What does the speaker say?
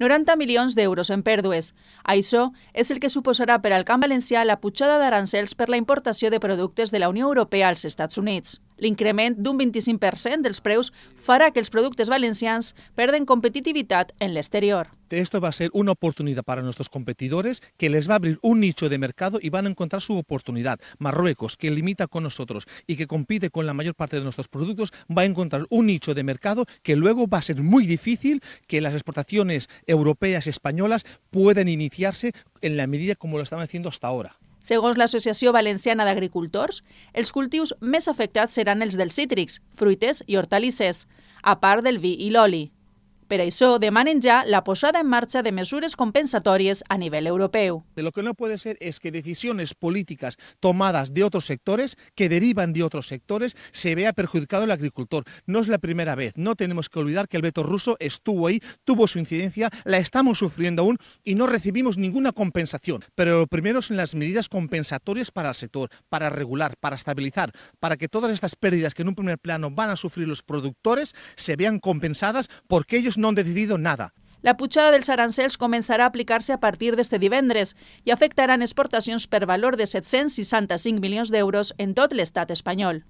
90 milions d'euros en pèrdues. Això és el que suposarà per al camp valencià la pujada d'arancels per la importació de productes de la Unió Europea als Estats Units. El incremento de un 25% dels preus hará que los productos valencianos perden competitividad en el exterior. Esto va a ser una oportunidad para nuestros competidores que les va a abrir un nicho de mercado y van a encontrar su oportunidad. Marruecos, que limita con nosotros y que compite con la mayor parte de nuestros productos, va a encontrar un nicho de mercado que luego va a ser muy difícil que las exportaciones europeas y españolas puedan iniciarse en la medida como lo están haciendo hasta ahora. Segons l'Associació Valenciana d'Agricultors, els cultius més afectats seran els dels cítrics, fruites i hortalisses, a part del vi i l'oli. pero eso demanen ya la posada en marcha de mesures compensatorias a nivel europeo. Lo que no puede ser es que decisiones políticas tomadas de otros sectores, que derivan de otros sectores, se vea perjudicado el agricultor. No es la primera vez. No tenemos que olvidar que el veto ruso estuvo ahí, tuvo su incidencia, la estamos sufriendo aún y no recibimos ninguna compensación. Pero lo primero son las medidas compensatorias para el sector, para regular, para estabilizar, para que todas estas pérdidas que en un primer plano van a sufrir los productores se vean compensadas porque ellos ellos no han decidido nada. La puchada dels arancels començarà a aplicar-se a partir d'este divendres i afectaran exportacions per valor de 765 milions d'euros en tot l'estat espanyol.